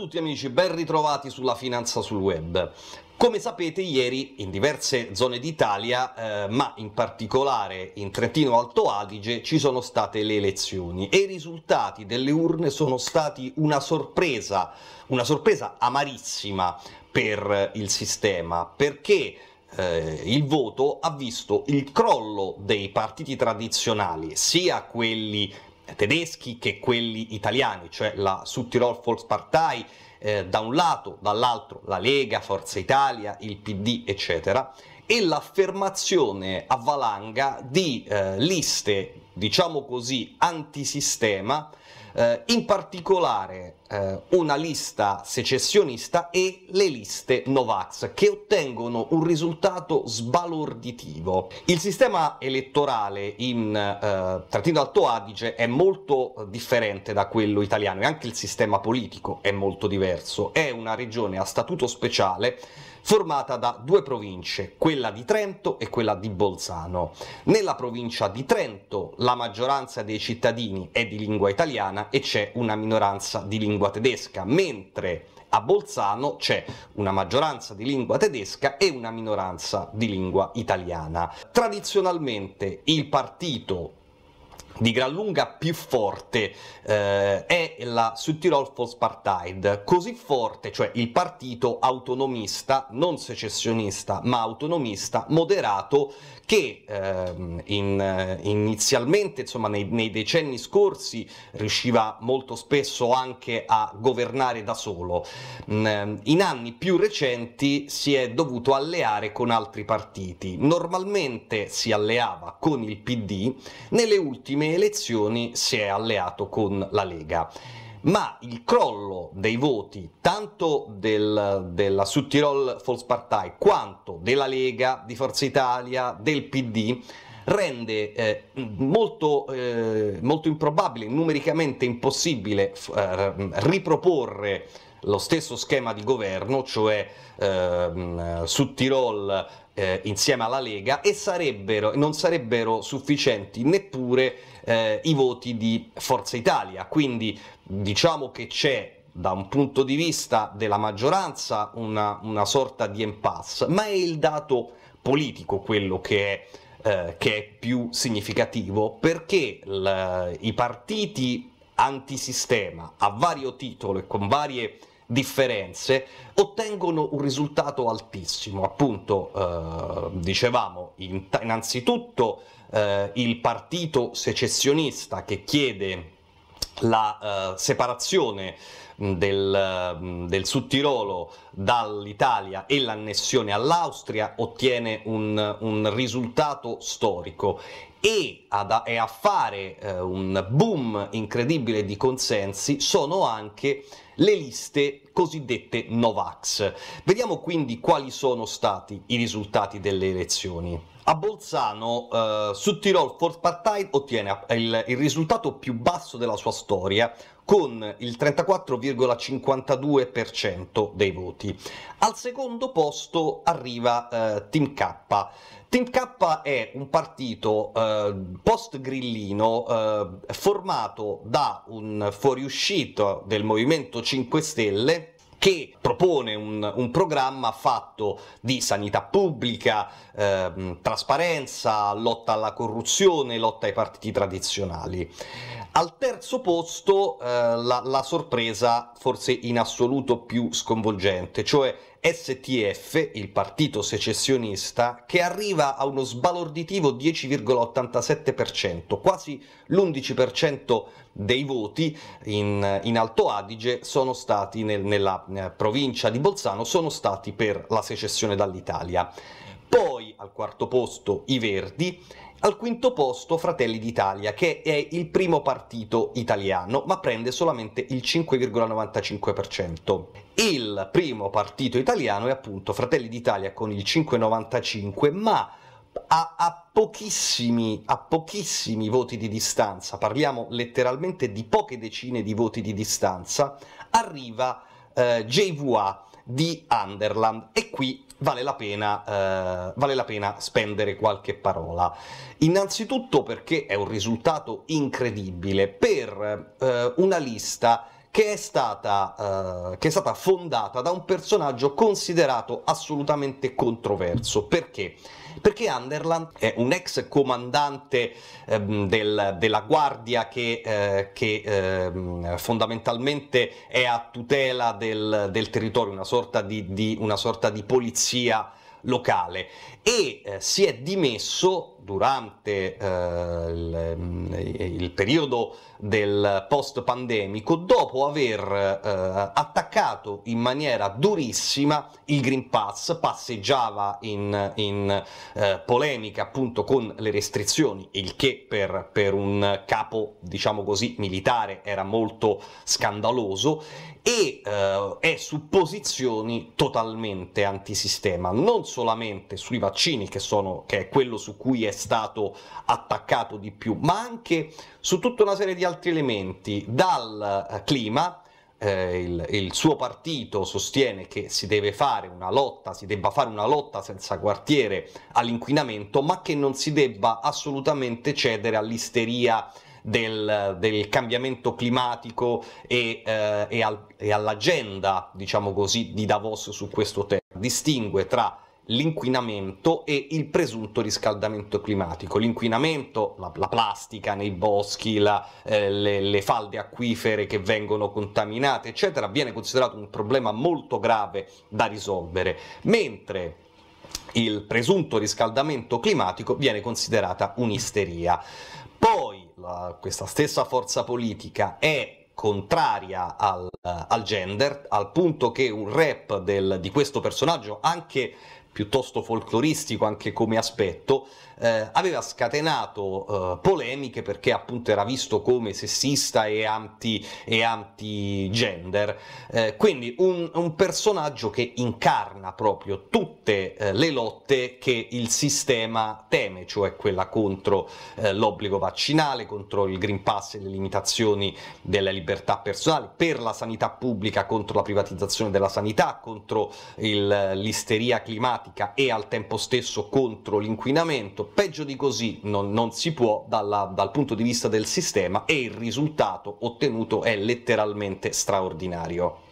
tutti amici, ben ritrovati sulla Finanza sul Web. Come sapete ieri in diverse zone d'Italia, eh, ma in particolare in Trentino Alto Adige, ci sono state le elezioni e i risultati delle urne sono stati una sorpresa, una sorpresa amarissima per il sistema, perché eh, il voto ha visto il crollo dei partiti tradizionali, sia quelli tedeschi che quelli italiani, cioè la Suttirol Volkspartei eh, da un lato, dall'altro la Lega, Forza Italia, il PD, eccetera, e l'affermazione a valanga di eh, liste diciamo così, antisistema, eh, in particolare eh, una lista secessionista e le liste Novax, che ottengono un risultato sbalorditivo. Il sistema elettorale in eh, Trentino-Alto Adige è molto eh, differente da quello italiano e anche il sistema politico è molto diverso. È una regione a statuto speciale formata da due province, quella di Trento e quella di Bolzano. Nella provincia di Trento la la maggioranza dei cittadini è di lingua italiana e c'è una minoranza di lingua tedesca, mentre a Bolzano c'è una maggioranza di lingua tedesca e una minoranza di lingua italiana. Tradizionalmente il partito di gran lunga più forte eh, è la Südtirol Volkspartei, così forte, cioè il partito autonomista, non secessionista, ma autonomista, moderato, che eh, in, inizialmente, insomma, nei, nei, decenni scorsi riusciva molto spesso anche a governare da solo. Mm, eh, in anni più recenti si è dovuto alleare con altri partiti. Normalmente si alleava con il PD, nelle ultime elezioni si è alleato con la Lega ma il crollo dei voti tanto del, della Sud-Tirol Volkspartei quanto della Lega, di Forza Italia, del PD rende eh, molto, eh, molto, improbabile, numericamente impossibile eh, riproporre lo stesso schema di governo, cioè ehm, su Tirol eh, insieme alla Lega e sarebbero, non sarebbero sufficienti neppure eh, i voti di Forza Italia. Quindi diciamo che c'è da un punto di vista della maggioranza una, una sorta di impasse, ma è il dato politico quello che è eh, che è più significativo perché i partiti antisistema a vario titolo e con varie differenze, ottengono un risultato altissimo. Appunto, eh, dicevamo, innanzitutto eh, il partito secessionista che chiede la eh, separazione mm, del, mm, del Sud Tirolo dall'Italia e l'annessione all'Austria ottiene un, un risultato storico e, ad, e a fare eh, un boom incredibile di consensi sono anche le liste cosiddette Novax. Vediamo quindi quali sono stati i risultati delle elezioni. A Bolzano, eh, su Tirol Force Partei ottiene il, il risultato più basso della sua storia, con il 34,52% dei voti. Al secondo posto arriva eh, Team K Team K è un partito eh, post-grillino eh, formato da un fuoriuscito del Movimento 5 Stelle che propone un, un, programma fatto di sanità pubblica, eh, trasparenza, lotta alla corruzione, lotta ai partiti tradizionali. Al terzo posto eh, la, la sorpresa forse in assoluto più sconvolgente, cioè STF, il partito secessionista, che arriva a uno sbalorditivo 10,87%, quasi l'11% dei voti in, in, Alto Adige sono stati nel, nella eh, provincia di Bolzano sono stati per la secessione dall'Italia. Poi al quarto posto i Verdi al quinto posto Fratelli d'Italia, che è il primo partito italiano, ma prende solamente il 5,95%. Il primo partito italiano è appunto Fratelli d'Italia con il 5,95%, ma a, a, pochissimi, a, pochissimi, voti di distanza, parliamo letteralmente di poche decine di voti di distanza, arriva eh, JVA di Underland e qui vale la pena, eh, vale la pena spendere qualche parola. Innanzitutto perché è un risultato incredibile per eh, una lista che è stata, eh, che è stata fondata da un personaggio considerato assolutamente controverso. Perché? Perché Underland è un ex comandante eh, del, della guardia che, eh, che eh, fondamentalmente è a tutela del, del territorio, una sorta di, di, una sorta di polizia locale e eh, si è dimesso durante eh, il, mm, il, periodo del post pandemico dopo aver eh, attaccato in maniera durissima il Green Pass, passeggiava in, in eh, polemica appunto con le restrizioni, il che per, per un capo diciamo così militare era molto scandaloso e eh, è su posizioni totalmente antisistema, non solamente sui vaccini, che, sono, che è quello su cui è stato attaccato di più, ma anche su tutta una serie di altri elementi, dal eh, clima, eh, il, il, suo partito sostiene che si deve fare una lotta, si debba fare una lotta senza quartiere all'inquinamento, ma che non si debba assolutamente cedere all'isteria del, del cambiamento climatico e, eh, e, al, e all'agenda, diciamo così, di Davos su questo tema. Distingue tra l'inquinamento e il presunto riscaldamento climatico. L'inquinamento, la, la plastica nei boschi, la, eh, le, le, falde acquifere che vengono contaminate, eccetera, viene considerato un problema molto grave da risolvere, mentre il presunto riscaldamento climatico viene considerata un'isteria. Poi la, questa stessa forza politica è contraria al, al, gender, al punto che un rap del, di questo personaggio, anche piuttosto folcloristico anche come aspetto, eh, aveva scatenato eh, polemiche perché appunto era visto come sessista e, anti, e anti-gender. Eh, quindi un, un, personaggio che incarna proprio tutte eh, le lotte che il sistema teme, cioè quella contro eh, l'obbligo vaccinale, contro il Green Pass e le limitazioni della libertà personale, per la sanità pubblica, contro la privatizzazione della sanità, contro il, l'isteria climatica e al tempo stesso contro l'inquinamento Peggio di così non, non si può dalla, dal punto di vista del sistema e il risultato ottenuto è letteralmente straordinario.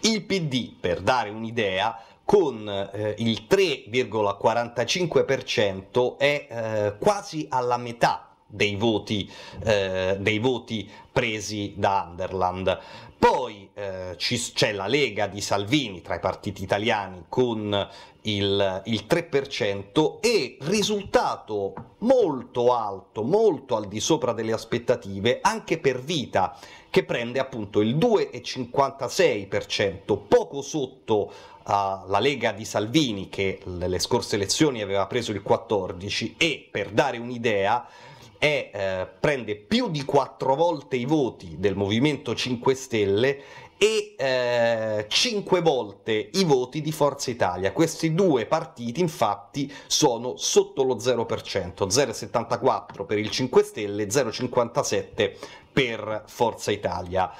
Il PD, per dare un'idea, con eh, il 3,45% è eh, quasi alla metà dei voti, eh, dei voti presi da Underland. Poi eh, c'è la Lega di Salvini tra i partiti italiani con il, il 3% e risultato molto alto, molto al di sopra delle aspettative, anche per Vita, che prende appunto il 2,56%, poco sotto Uh, la Lega di Salvini che nelle scorse elezioni aveva preso il 14 e per dare un'idea è, eh, prende più di quattro volte i voti del Movimento 5 Stelle e eh, volte i voti di Forza Italia. Questi due partiti infatti sono sotto lo 0%, 0,74 per il 5 Stelle, e 0,57 per Forza Italia.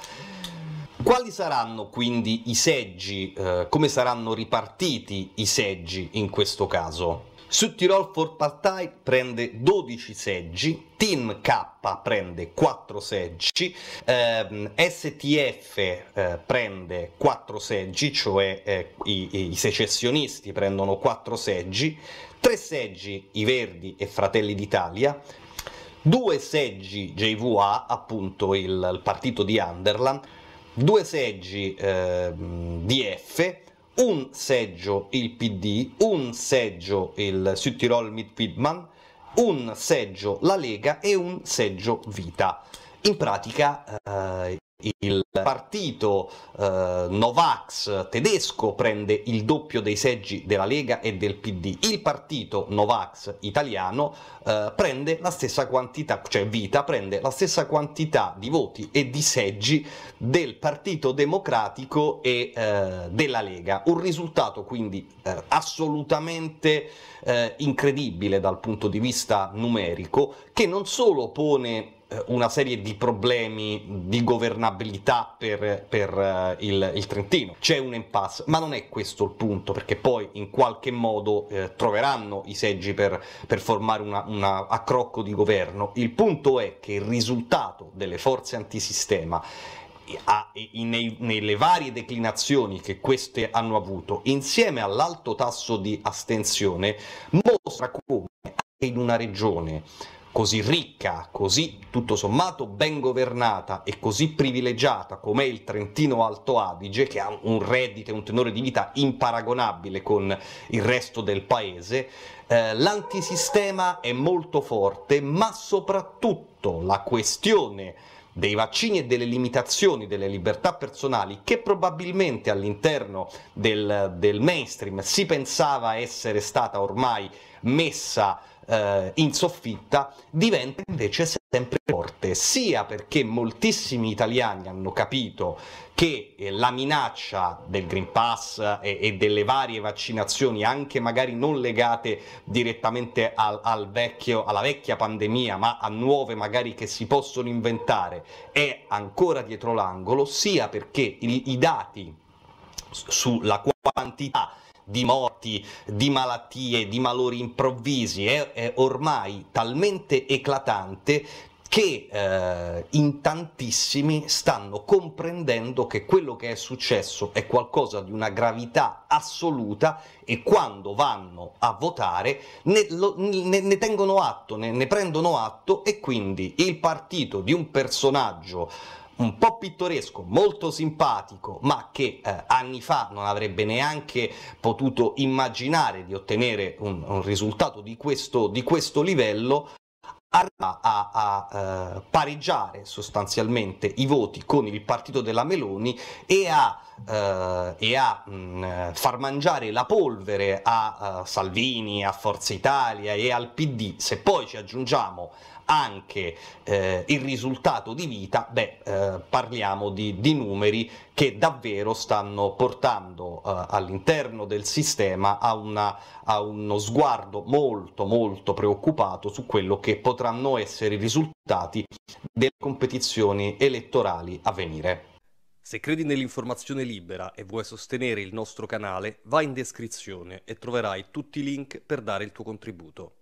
Quali saranno quindi i seggi, eh, come saranno ripartiti i seggi in questo caso? Su Tirol for Partei prende 12 seggi, Team K prende 4 seggi, ehm, STF eh, prende 4 seggi, cioè eh, i, i secessionisti prendono 4 seggi, 3 seggi i Verdi e Fratelli d'Italia, 2 seggi JVA, appunto il, il partito di Underland, 2 seggi eh, DF, un seggio il PD, un seggio il Südtirol mit Widmann, un seggio la Lega e un seggio Vita. In pratica eh, il partito eh, Novax tedesco prende il doppio dei seggi della Lega e del PD, il partito Novax italiano eh, prende la stessa quantità, cioè Vita prende la stessa quantità di voti e di seggi del Partito Democratico e eh, della Lega. Un risultato quindi eh, assolutamente eh, incredibile dal punto di vista numerico che non solo pone eh, una serie di problemi di governabilità fa per, per eh, il, il, Trentino. C'è un impasse, ma non è questo il punto, perché poi in qualche modo eh, troveranno i seggi per, per formare una accrocco di governo. Il punto è che il risultato delle forze antisistema eh, a, nei, nelle varie declinazioni che queste hanno avuto, insieme all'alto tasso di astensione, mostra come anche in una regione così ricca, così tutto sommato ben governata e così privilegiata come il Trentino Alto Adige, che ha un reddito e un tenore di vita imparagonabile con il resto del paese, eh, l'antisistema è molto forte, ma soprattutto la questione dei vaccini e delle limitazioni delle libertà personali che probabilmente all'interno del, del mainstream si pensava essere stata ormai messa eh, in soffitta diventa invece sempre forte, sia perché moltissimi italiani hanno capito che eh, la minaccia del Green Pass e, e delle varie vaccinazioni, anche magari non legate direttamente al, al vecchio, alla vecchia pandemia, ma a nuove magari che si possono inventare, è ancora dietro l'angolo, sia perché i, i dati sulla quantità di morti, di malattie, di malori improvvisi è, è ormai talmente eclatante che eh, in tantissimi stanno comprendendo che quello che è successo è qualcosa di una gravità assoluta e quando vanno a votare ne, lo, ne, ne tengono atto, ne, ne prendono atto e quindi il partito di un personaggio un po' pittoresco, molto simpatico, ma che eh, anni fa non avrebbe neanche potuto immaginare di ottenere un, un risultato di questo, di questo livello, arriva a, a eh, pareggiare sostanzialmente i voti con il partito della Meloni e a, eh, e a mh, mm, far mangiare la polvere a, a eh, Salvini, a Forza Italia e al PD. Se poi ci aggiungiamo anche eh, il risultato di vita, beh, eh, parliamo di, di, numeri che davvero stanno portando eh, all'interno del sistema a, una, a, uno sguardo molto molto preoccupato su quello che potranno essere i risultati delle competizioni elettorali a venire. Se credi nell'informazione libera e vuoi sostenere il nostro canale, vai in descrizione e troverai tutti i link per dare il tuo contributo.